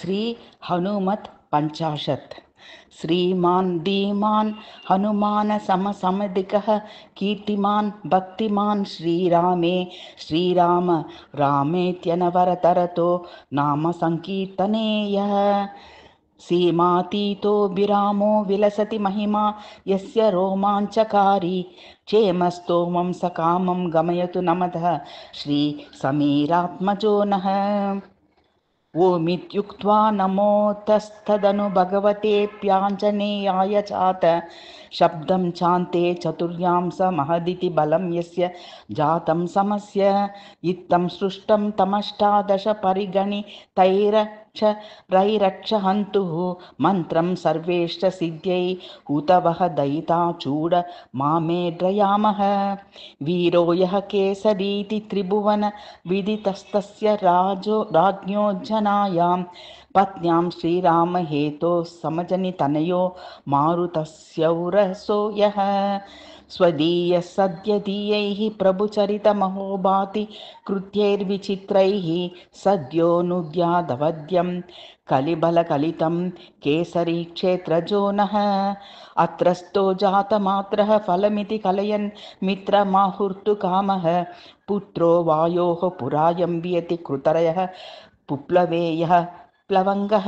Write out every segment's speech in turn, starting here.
श्री पञ्चाशत् श्रीमान् धीमान् हनुमानसमसमधिकः कीर्तिमान् भक्तिमान् श्रीरामे श्रीराम रामेत्यनवरतरतो नाम सङ्कीर्तनेयः सीमातीतो विरामो विलसति महिमा यस्य रोमाञ्चकारी क्षेमस्तोमं सकामं गमयतु नमतः श्रीसमीरात्मजो नः ओमित्युक्त्वा प्याञ्जनेयाय चात शब्दं चान्ते चतुर्यां स महदिति बलं यस्य जातं समस्य इत्थं सृष्टं तमष्टादश रक्ष रैरक्ष हन्तुः मन्त्रं सर्वेश्च सिद्ध्यै दैता चूड मामे ड्रयामः वीरो यः केसरीति विदितस्तस्य राजो राज्ञोऽज्जनायां पत्न्यां श्रीरामहेतोः समजनितनयो मारुतस्यौरसो यः स्वदीयः प्रभुचरितमहोभाति कृत्यैर्विचित्रैः सद्योऽनुद्यादवद्यं कलिबलकलितं केसरी क्षेत्रजो नः अत्रस्थो जातमात्रः फलमिति कलयन् मित्रमाहुर्तुकामः पुत्रो वायोः पुरायम्बियति कृतरयः पुप्लवेयः प्लवङ्गः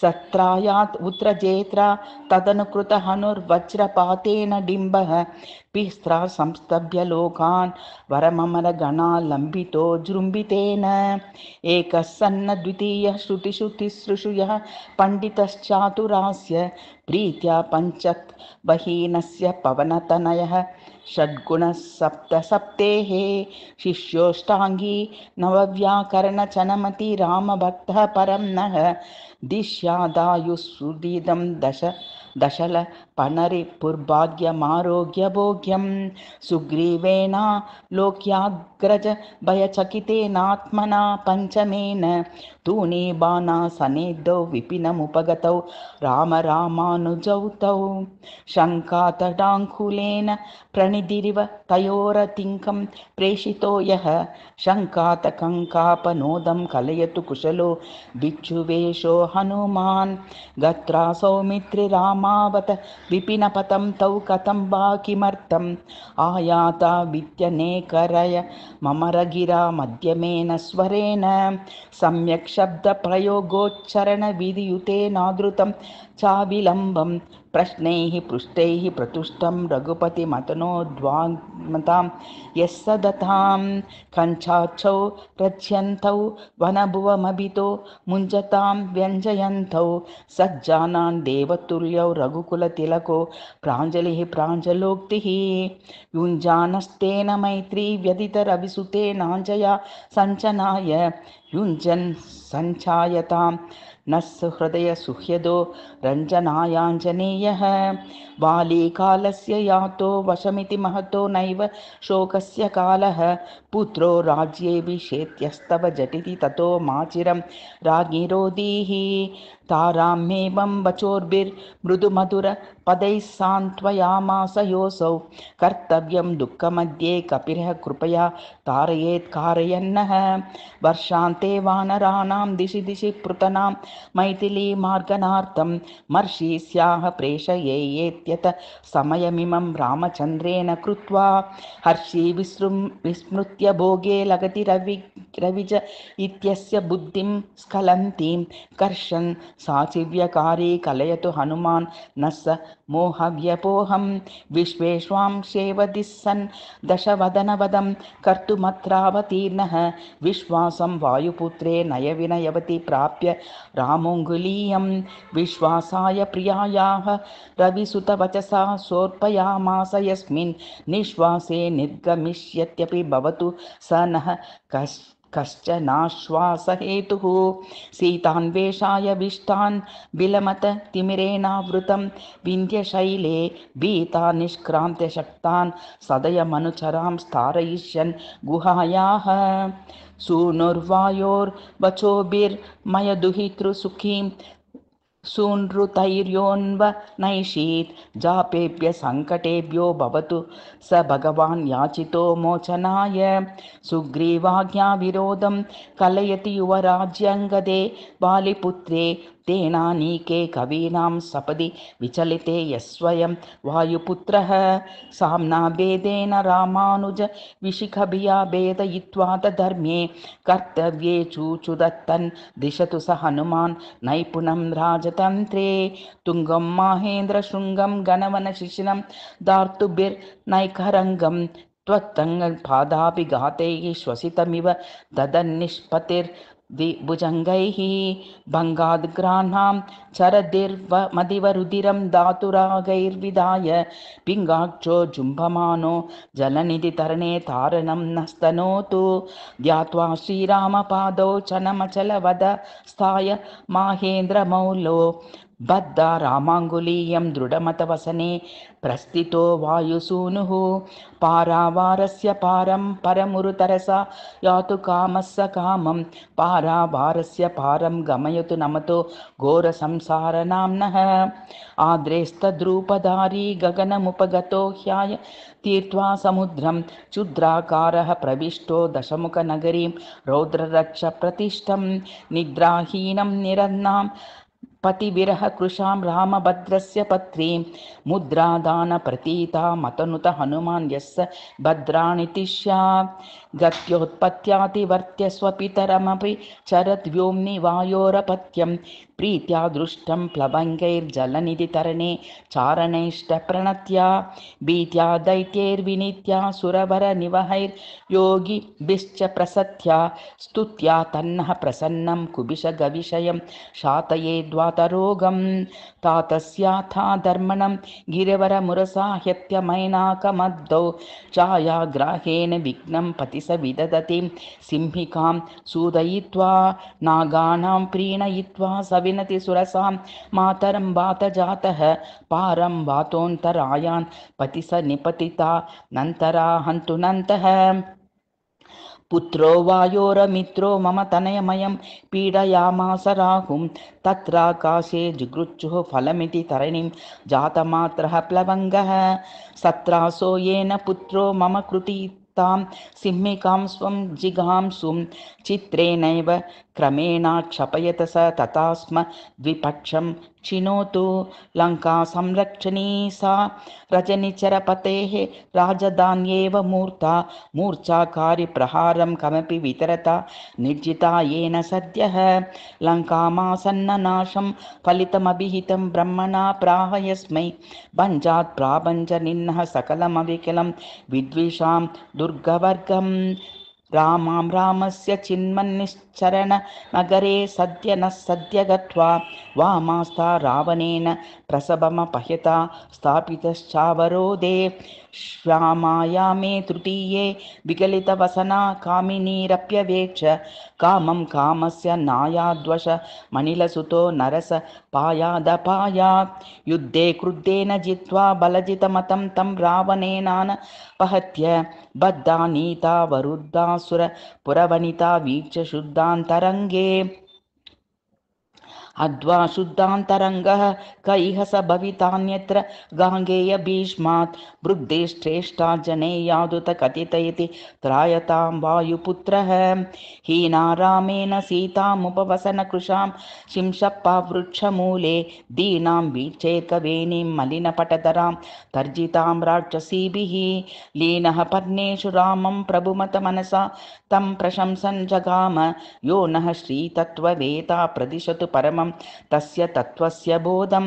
सत्रायात् उद्रजेत्रा तदनुकृतहनुर्वज्रपातेन डिम्बः पिस्रा संस्तभ्य लोकान् लम्बितो जृम्बितेन एकः सन्न द्वितीय श्रुतिश्रुतिसृषु यः पण्डितश्चातुरास्य प्रीत्या बहीनस्य पवनतनयः षड्गुणसप्तसप्तेः शिष्योष्टाङ्गीनव्याकरणचनमति रामभक्तः परं नः दिश्यादायुसुदिदं दश दशल पणरिपुर्भाग्यमारोग्यभोग्यं भयचकितेनात्मना पञ्चमेन तूणीबाणा सनिधौ विपिनमुपगतौ राम तौ शङ्कातडाङ्कुलेन प्रणिधिरिव तयोरतिङ्कं प्रेषितो यः शङ्कातकङ्कापनोदं कलयतु कुशलो भिक्षुवेशो हनुमान् गत्रा सौमित्रिरामावत विपिनपतं तौ कथं वा किमर्थम् आयाता वित्यनेकरय मम रगिरा मध्यमेन स्वरेण सम्यक् शब्दप्रयोगोच्चरणविधियुतेनादृतं चाविलम्बम् प्रश्नैः पृष्टैः प्रतुष्टं रघुपतिमतनो द्वान्मतां यः स दतां कञ्चाच्छौ रच्यन्तौ वनभुवमभितो मुञ्जतां व्यञ्जयन्तौ सज्जानां देवतुल्यौ रघुकुलतिलको प्राञ्जलिः प्राञ्जलोक्तिः युञ्जानस्तेन मैत्री व्यदितरविसुतेनाञ्जया सञ्चनाय युञ्जन् सञ्चायताम् न सुहृदयसुहृदो रञ्जनायाञ्जनेयः बालिकालस्य यातो वशमिति महतो नैव शोकस्य कालः पुत्रो राज्ये विशेत्यस्तव झटिति ततो माचिरं राज्ञिरोदीः ताराम्ये वचोर्भिर्मृदुमधुरपदैः सान्त्वयामासयोऽसौ कर्तव्यं दुःखमध्ये कपिरः कृपया तारयेत् कारयन्नः वर्षान्ते वानराणां दिशि दिशि पृतनां मैथिलीमार्गनार्थं मर्षीस्याः स्याः प्रेषयेत्यत समयमिमं रामचन्द्रेण कृत्वा हर्षि विसृं विस्मृत्य भोगे लगति रवि रविज इत्यस्य बुद्धिं स्खलन्तीं कर्षन् साचिव्यकारी कलयतु हनुमान् न स मोहव्यपोहं सेवति सन् दशवदनवदं कर्तुमत्रावतीर्णः विश्वासं वायुपुत्रे नयविनयवती प्राप्य रामोऽङ्गुलीयं विश्वासाय प्रियायाह रविसुतवचसा सोऽर्पयामास यस्मिन् निःश्वासे निर्गमिष्यत्यपि भवतु स नः कस् कश्च सीतान्वेषाय विष्टान् विलमत तिमिरेणावृतं विन्ध्यशैले भीता निष्क्रान्त्यशक्तान् सदयमनुचरां स्थारयिष्यन् गुहायाः सूनुर्वायोर्वचोभिर्मयदुहितृसुखीं सूनृतैर्योन्व नैषीत् जापेभ्य सङ्कटेभ्यो भवतु स भगवान् याचितो मोचनाय सुग्रीवाज्ञाविरोधं कलयति युवराज्यङ्गदे बालिपुत्रे तेनानीके कवीनां सपदि विचलिते यः स्वयं रामानुज साम्नाभेदेन भेदयित्वा धर्मे कर्तव्ये चूचुदत्तन् दिशतु स हनुमान् नैपुणं राजतन्त्रे तुङ्गं माहेन्द्रशृङ्गं गणवनशिशिनं दार्तुभिर्नैकरङ्गं त्वत् पादाभिघातैः श्वसितमिव ददन्निष्पतिर् भुजङ्गैः चरदिर्व चरदिर्वमदिवरुधिरं धातुरागैर्विधाय पिङ्गाक्षो जुम्भमानो जलनिधितरणे तरणे तारणं नस्तनोतु ध्यात्वा श्रीरामपादौ स्थाय माहेन्द्रमौलो बद्धा रामाङ्गुलीयं दृढमतवसने प्रस्थितो वायुसूनुः पारावारस्य पारं परमुरुतरसा यातु कामस्य कामं पारावारस्य पारं गमयतु नमतो घोरसंसारनाम्नः आद्रेस्तद्रूपधारी गगनमुपगतो ह्याय तीर्त्वा समुद्रं क्षुद्राकारः प्रविष्टो दशमुखनगरीं रौद्ररक्षप्रतिष्ठं निद्राहीनं निरन्नाम् पतिविरहकृशां रामभद्रस्य पत्रीं मुद्रादानप्रतीता प्रतीता मतनुत हनुमान् यस्य भद्राणि तिष्या गत्योत्पत्त्यादिवर्त्य स्वपितरमपि चरद् वायोरपत्यं प्रीत्या दृष्टं प्लवङ्गैर्जलनिधितरणे चारणैष्टप्रणत्या भीत्या दैत्यैर्विनीत्या सुरवरनिवहैर्योगिभिश्च प्रसत्या स्तुत्या तन्नः प्रसन्नं कुबिषगविषयं शातये द्वातरोगं तातस्याथा धर्मणं गिरिवरमुरसाह्यत्यमैनाकमद्धौ छायाग्राहेण विघ्नं पति सिंहिकां सूदयित्वा नागानां प्रीणयित्वा स विनति सुरसां मातोन्तरायान् पतिस निपतिताः पुत्रो वायोरमित्रो मम तनयमयं पीडयामास राहुं तत्राकाशे जुगृचुः फलमिति तरणिं जातमात्रः प्लवङ्गः सत्रासो येन पुत्रो मम कृती सिंहिकां स्वं जिघां सुं चित्रेणैव क्रमेणा क्षपयतस तथा स्म द्विपक्षम् चिनोतु लङ्का संरक्षणी सा राजदान्येव राजधान्येव मूर्ता मूर्छाकारिप्रहारं कमपि वितरता निर्जिता येन सद्यः लङ्कामासन्ननाशं फलितमभिहितं ब्रह्मणा प्राहयस्मै भञ्जात् प्राभञ्जनिन्नः सकलमविकलं विद्विषां दुर्गवर्गम् रामां रामस्य चिन्मन्निश्चरणनगरे सद्य नः सद्य गत्वा वामास्ता मास्ता रावणेन प्रसवमपह्यता स्थापितश्चावरोधे श्यामायामे तृतीये विकलितवसना कामिनीरप्यवेक्ष कामं कामस्य नायाद्वश मणिलसुतो नरस पायादपाया युद्धे क्रुद्धेन जित्वा बलजितमतं तं रावणेनान पहत्य बद्धा नीता वरुद्धा सुर वीक्ष्य शुद्धान्तरङ्गे अद्वा शुद्धान्तरङ्गः कैहस स भवितान्यत्र गाङ्गेय भीष्मात् वृद्धे श्रेष्ठा जनेयादुत कथित इति त्रायतां वायुपुत्रः रामेण सीतामुपवसनकृशां शिंशप्पावृक्षमूले दीनां वीक्षैकवेणीं मलिनपटतरां तर्जितां राक्षसीभिः लीनः पर्णेषु रामं प्रभुमतमनसा तं जगाम यो नः श्रीतत्त्ववेता प्रदिशतु परमम् तस्य तत्त्वस्य बोधं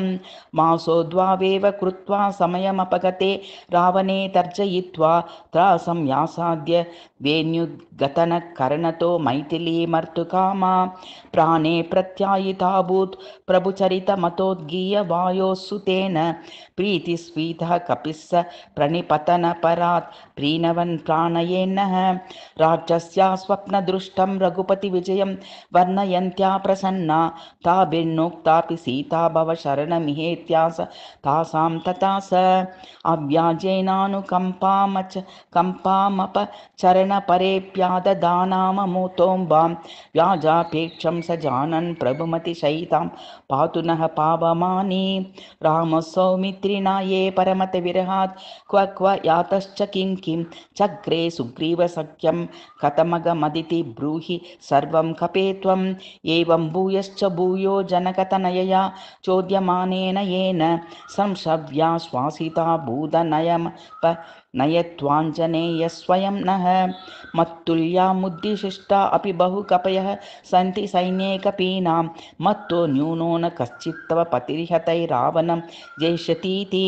मासो द्वावेव कृत्वा समयमपगते रावणे तर्जयित्वा त्रासं यासाद्य वेण्युद्गतनकरणतो मैथिलीमर्तुकामा प्राणे प्रत्यायिताभूत् प्रभुचरितमतोद्गीयवायोः सुतेन प्रीतिस्वीतः कपिस्स प्रणिपतनपरात् राक्षस्या स्वप्नदृष्टं रघुपतिविजयं वर्णयन्त्या प्रसन्ना ता भिन्नोक्तापि सीता भव तासां तथा स अव्याजेनानुकम्पाकम्पामपचरणपरेऽप्याददानाममोतों वां व्याजापेक्षं स जानन् प्रभुमतिशयितां पातु नः रामसौमित्रिणा ये परमतविरहात् क्व क्व यातश्च किं किं चक्रे सुग्रीवसख्यं कथमगमदिति ब्रूहि सर्वं कपेत्वं त्वम् एवं भूयश्च भूयो जनकतनयया चोद्यमानेन येन संसव्या श्वासिता भूतनयम् प नयत्वाञ्जनेयस्वयं स्वयं नः मत्तुल्यामुद्दिशिष्टा अपि बहु कपयः सन्ति सैन्ये कपीनां मत्तो न्यूनो न कश्चित् तव पतिर्हतै रावणं जेष्यतीति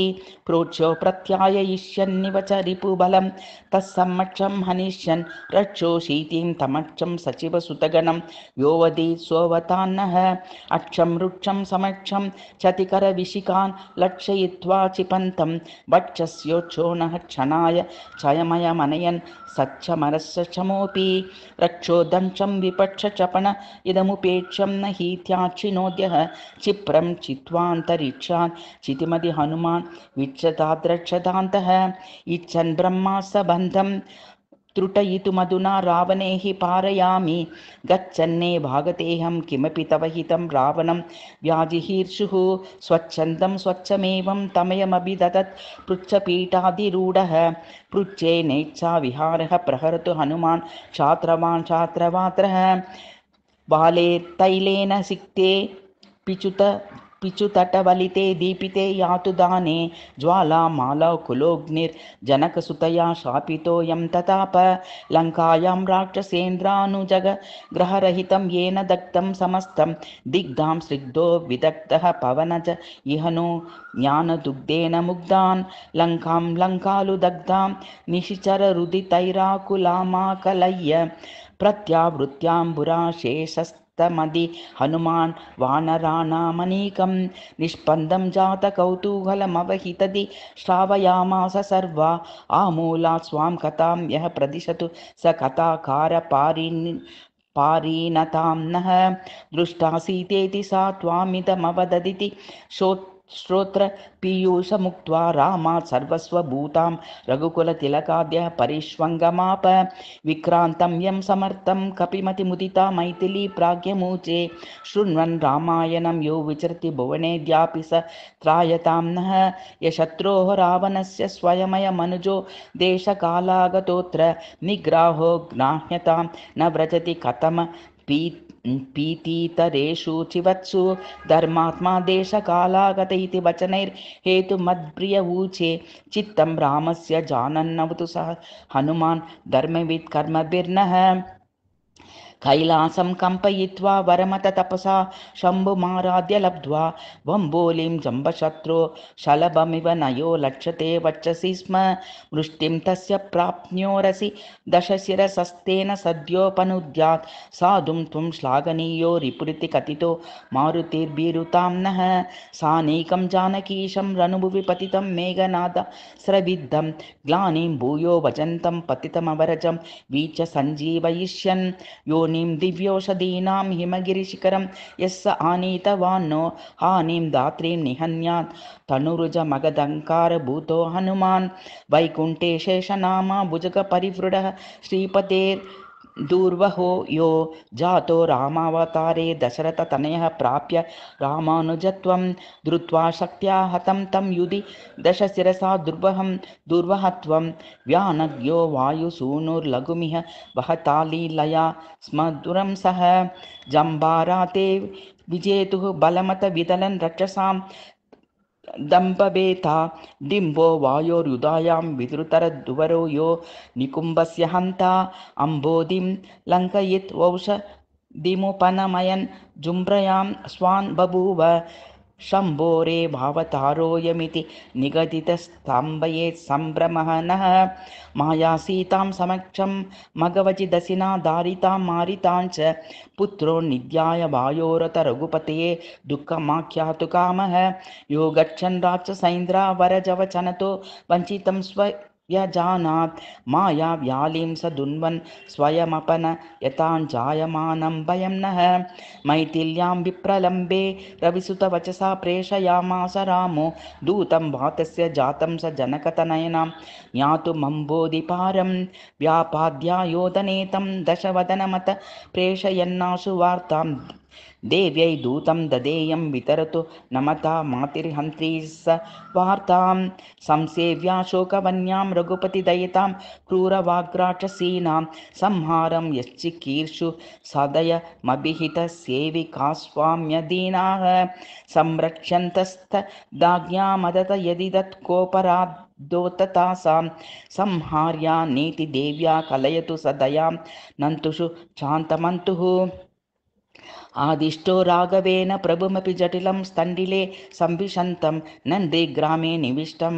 प्रोच्यो प्रत्याययिष्यन्निव च रिपुबलं तत्सम्मक्षं हनिष्यन् रक्षो शीतिं तमक्षं सचिवसुतगणं योवधि सोऽवतान्नः अक्षं रुक्षं समक्षं चतिकरविशिकान् लक्षयित्वा क्षिपन्तं वक्षस्योच्छो नः क्षणः य चयमयमनयन् सच्चमरस चमोऽपि रक्षोदं चं विपक्ष चपण इदमुपेक्षं न हीत्याक्षिणोद्यः क्षिप्रं चित्वान्तरीक्षान् चितिमदि हनुमान् विक्षदाद्रक्षदान्तः इच्छन् ब्रह्मा सबन्धं त्रुटयितुमधुना रावणैः पारयामि गच्छन्ने भागतेऽहं किमपि तव हितं रावणं व्याजिहीर्षुः स्वच्छन्दं स्वच्छमेवं तमयमभि दधत् पृच्छपीठादिरूढः पृच्छे नेच्छा विहारः प्रहरतु हनुमान् क्षात्रवान् क्षात्रवात्रः बाले तैलेन सिक्ते पिचुत पिचुतटवलिते दीपिते यातु दाने ज्वाला मालकुलोऽग्निर्जनकसुतया शापितोऽयं तताप लङ्कायां ग्रहरहितं येन दग्धं समस्तं दिग्धां सिद्धो विदग्धः पवनच इह नो ज्ञानदुग्धेन मुग्धान् लङ्कां लङ्कालु दग्धां निशिचररुदितैराकुलामाकलय्य प्रत्यावृत्याम्बुरा शेषस्त मधि हनुमान् वानराणामनीकं निष्पन्दं जातकौतूहलमवहितदि श्रावयामास सर्वा आमूला स्वां कथां यः प्रदिशतु स कथाकारपारिणि पारीणतां नः दृष्टासीतेति सा त्वामिदमवददिति श्रोत्रपीयूष मुक्त्वा रामात् सर्वस्वभूतां रघुकुलतिलकाद्यः परिष्वङ्गमाप विक्रान्तं यं समर्थं कपिमतिमुदिता प्राज्ञमूचे शृण्वन् रामायणं यो विचरति भुवनेद्यापि स त्रायतां नः यशत्रोः रावणस्य स्वयमयमनुजो देशकालागतोऽत्र निग्राहो ज्ञाह्यतां न व्रजति पी प्रीतीतरेषु चिवत्सु धर्मात्मा देशकालागत इति वचनैर्हेतुमद्प्रियऊचे चित्तं रामस्य जानन्नवतु नवतु हनुमान हनुमान् धर्मवित् कर्मभिर्नः कैलासं कम्पयित्वा तपसा शम्भुमाराध्य लब्ध्वा वम्बोलिं जम्बशत्रो शलभमिव नयो लक्षते वक्षसि स्म वृष्टिं तस्य प्राप्न्योरसि दशशिरसस्तेन सद्योपनुद्यात् साधुं त्वं श्लाघनीयो रिपुरिति कथितो मारुतिर्भिरुतां नः सानैकं जानकीशं रनुभुवि पतितं मेघनाद स्रविद्धं ग्लानीं भूयो वचन्तं पतितमवरजं वीच सञ्जीवयिष्यन् यो दिव्योषधीनां हिमगिरिशिखरं यः स आनीतवान् नो हानिं धात्रीं निहन्यात् भूतो हनुमान् वैकुण्ठे शेषनामा भुजकपरिवृढः श्रीपतेर् दूर्वहो यो जातो रामावतारे दशरथतनयः प्राप्य रामानुजत्वं धृत्वा शक्त्या हतं तं युधि दशशिरसा दुर्वहं दुर्वहत्वं व्यानज्ञो वायुसूनुर्लघुमिह वहतालीलया स्मधुरं सह जम्बाराते विजेतु बलमत बलमतविदलन् रक्षसां दम्भवेता डिम्बो वायोरुधायां निकुम्बस्यहंता यो निकुम्भस्य हन्ता लङ्कयित् वौषधिमुपनमयन् जुम्भ्रयां स्वान् बभूव निगदितस्ताम्बयेत् सम्भ्रमः निगदितस्ताम्बये माया सीतां समक्षं मघवजिदसिना दारितां मारितां च पुत्रो रघुपतये दुःखमाख्यातु कामः यो गच्छन् राक्षसैन्द्रावरजवचनतो वरजवचनतो वञ्चितं स्व व्यजानात् माया स दुन्वन् यथाञ्जायमानं भयं नः मैथिल्यां विप्रलम्बे रविसुतवचसा प्रेषयामास रामो दूतं वातस्य जातं स जनकतनयनां ज्ञातुमम्बोधिपारं व्यापाद्यायोदनेतं दशवदनमत प्रेषयन्नाशु वार्ताम् देव्यै दूतं ददेयं वितरतु नमता मातिर्हन्त्री स वार्तां संसेव्या शोकवन्यां रघुपतिदयितां क्रूरवाग्राक्षसीनां संहारं यश्चिकीर्षु सदयमभिहितसेविकास्वाम्यदीनाः तत्कोपराद् दोततासां संहार्या नीति देव्या कलयतु सदयां नन्तुषु क्षान्तमन्तुः आदिष्टो राघवेन प्रभुमपि जटिलं स्तण्डिले सम्भिषन्तं नन्दे ग्रामे निविष्टं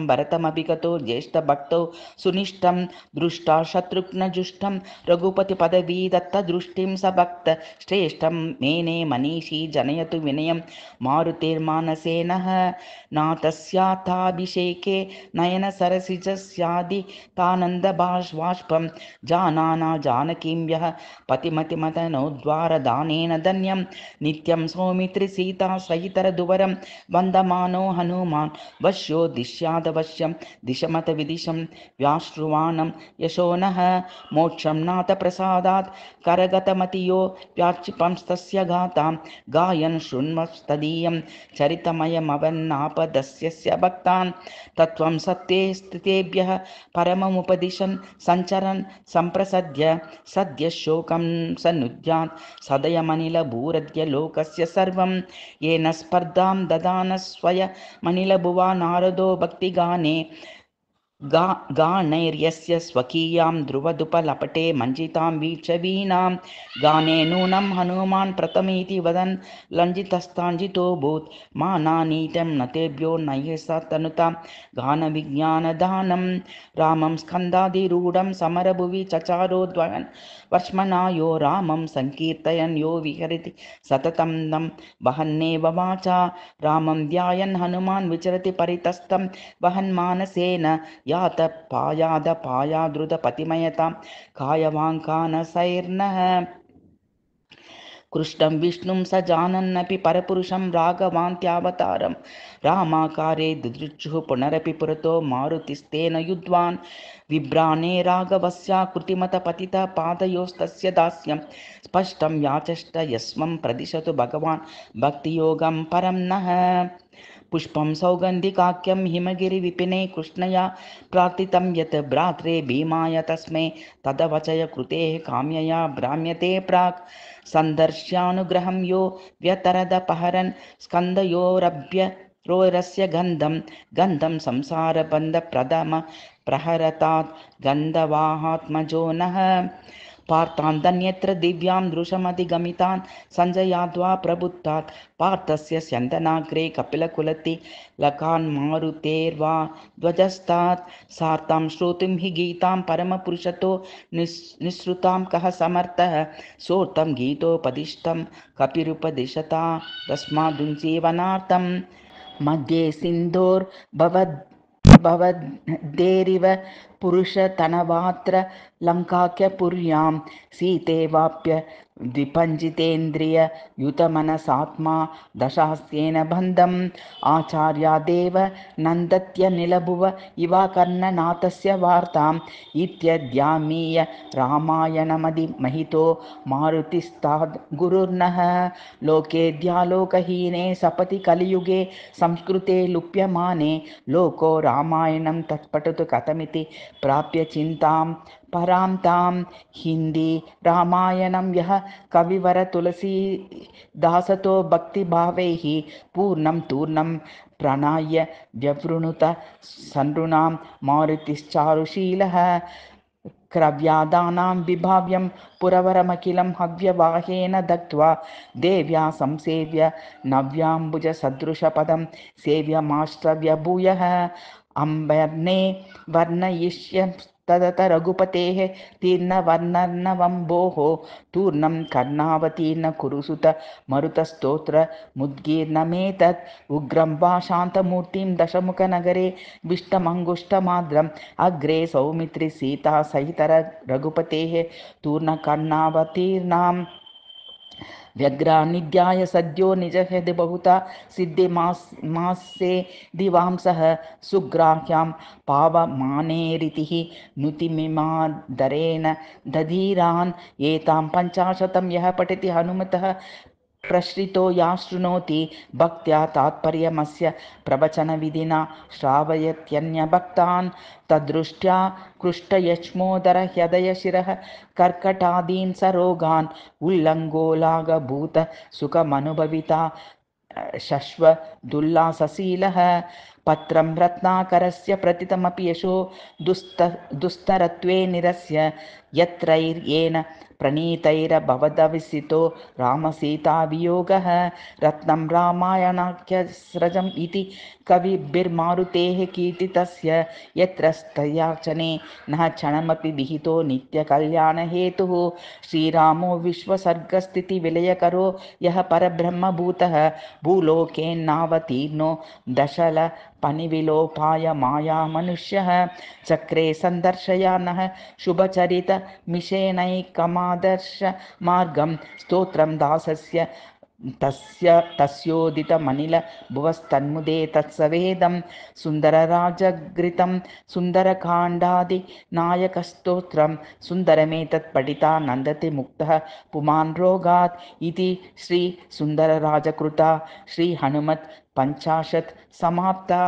गतो ज्येष्ठभक्तौ सुनिष्टं दृष्टा शत्रुघ्नजुष्टं रघुपतिपदवी दत्तदृष्टिं स भक्त श्रेष्ठं मेने मनीषी जनयतु विनयं मारुतिर्मानसे नयनसरसिजस्यादि नाथस्याथाभिषेके जानाना जानकीं यः पतिमतिमतनोद्वारदानेन धन्यं नित्यं सौमित्रिसीतास्वहितरधुवरं वन्दमानो हनुमान् वश्यो दिश्यादवश्यं दिशमतविदिशं व्याश्रुवाणं यशो नः मोक्षं नाथप्रसादात् करगतमतियो व्याक्षिपंस्तस्य गातां गायन् शृण्वस्तदीयं तदीयं चरितमयमवन्नापदस्य भक्तान् तत्त्वं सत्ये स्थितेभ्यः परममुपदिशन् सञ्चरन् सम्प्रसद्य सद्यशोकं सनुद्यात् सदयमनिलभूर द्य लोकस्य सर्वं येन स्पर्धां ददान स्वयमणिलभुवा नारदो भक्तिगाने गा गानैर्यस्य स्वकीयां ध्रुवदुपलपटे मञ्जितां वीक्षवीनां गाने नूनं हनुमान् प्रथमेति वदन् लञ्जितस्ताञ्जितोऽभूत् मानानीतं न तेभ्यो नये तनुतां गानविज्ञानदानं रामं स्कन्दादिरूढं समरभुवि चचारोद्वयन् वर्ष्मणा यो रामं सङ्कीर्तयन् यो विहरति सततं नं वहन्नेव वाचा रामं ध्यायन् हनुमान् विचरति परितस्तं वहन्मानसेन यात पायाद कायवाङ्का न सैर्नः कृष्णं विष्णुं स जानन्नपि परपुरुषं राघवान्त्यावतारं रामाकारे दुदृक्षुः पुनरपि पुरतो मारुतिस्तेन न युद्धवान् विभ्राणे राघवस्याकृतिमतपतितः पादयोस्तस्य दास्यं स्पष्टं याचष्ट यस्मं प्रदिशतु भगवान् भक्तियोगं परं नः पुष्पं सौगन्धिकाक्यं हिमगिरिविपिने कृष्णया प्रार्थितं यत् भ्रात्रे भीमाय तस्मै तदवचय कृतेः काम्यया भ्राम्यते प्राक् सन्दर्श्यानुग्रहं यो व्यतरदपहरन् रोरस्य गन्धं गन्धं संसारबन्धप्रदमप्रहरतात् गन्धवाहात्मजो नः पार्थान्दन्यत्र दिव्यां दृशमधिगमितान् सञ्जयाद्वा प्रबुद्धात् पार्थस्य स्यन्दनाग्रे मारुतेर्वा ध्वजस्तात् सार्तां श्रोतुं हि गीतां परमपुरुषतो निस् निःसृतां कः समर्थः सोऽर्थं गीतोपदिष्टं कपिरुपदिशता तस्मादुञ्जीवनार्थं मध्ये सिन्धोर्भवद् भवद्देरिव पुरुषतनवात्र लङ्काख्य पुर्यां सीतेवाप्य द्विपञ्चितेन्द्रियुतमनसात्मा दशहस्येन बन्धम् आचार्या देव नन्दत्यनिलभुव इवाकर्णनाथस्य वार्ताम् इत्यध्यामीय रामायणमधिमहितो लोके लोकेऽध्यालोकहीने सपति कलियुगे संस्कृते लुप्यमाने लोको रामायणं तत्पठतु कथमिति प्राप्य चिन्तां परां तां हिन्दी रामायणं यः कविवरतुलसीदासतो भक्तिभावैः पूर्णं तूर्णं प्रणाय्य व्यवृणुत सन्नृणां मारुतिश्चारुशीलः क्रव्यादानां विभाव्यं पुरवरमखिलं हव्यवाहेन दत्वा देव्या संसेव्य नव्याम्बुजसदृशपदं सेव्यमाश्रव्यभूयः अम्बर्णे वर्णयिष्य तदत रघुपतेः तीर्णवर्णर्णवम्भोः तूर्णं कर्णावतीर्न कुरुसुत मुद्गीर्णमेतत् उग्रं वा शान्तमूर्तिं दशमुखनगरे विष्टमङ्गुष्टमाद्रम् अग्रे सौमित्रिसीतासहितर रघुपतेः तूर्णकर्णावतीर्णाम् व्यग्रा निध्याय सद्यो निजहेद्बहुता सिद्धे मास् मास्ये दिवांसः सुग्राह्यां पावमानेरितिः नुतिमिमादरेण दधीरान् एतां पञ्चाशतं यः पठति हनुमतः प्रश्रितो या शृणोति भक्त्या तात्पर्यमस्य प्रवचनविधिना श्रावयत्यन्यभक्तान् तद्दृष्ट्या ह्यदयशिरः कर्कटादीन् सरोगान् शश्व शश्वदुल्लासशीलः पत्रं रत्नाकरस्य प्रतितमपि यशो दुस्त दुस्तरत्वे निरस्य यत्रैर्येन प्रणीतैरभवदविसितो रामसीतावियोगः रत्नं इति कविभिर्मारुतेः कीर्तितस्य यत्र स्थयाचने न क्षणमपि विहितो नित्यकल्याणहेतुः श्रीरामो विश्वसर्गस्थितिविलयकरो यः परब्रह्मभूतः भूलोकेन्नावतीर्णो दशल पनिविलोपाय मायामनुष्यः चक्रे सन्दर्शयानः शुभचरितमिषेणैकमादर्शमार्गं स्तोत्रं दासस्य तस्य तस्योदितमनिलभुवस्तन्मुदे तत्सवेदं सुन्दरराजघृतं सुन्दरकाण्डादिनायकस्तोत्रं सुन्दरमेतत् पठिता नन्दते मुक्तः पुमान् रोगात् इति श्रीसुन्दरराजकृता श्रीहनुमत् पञ्चाशत् समाप्ता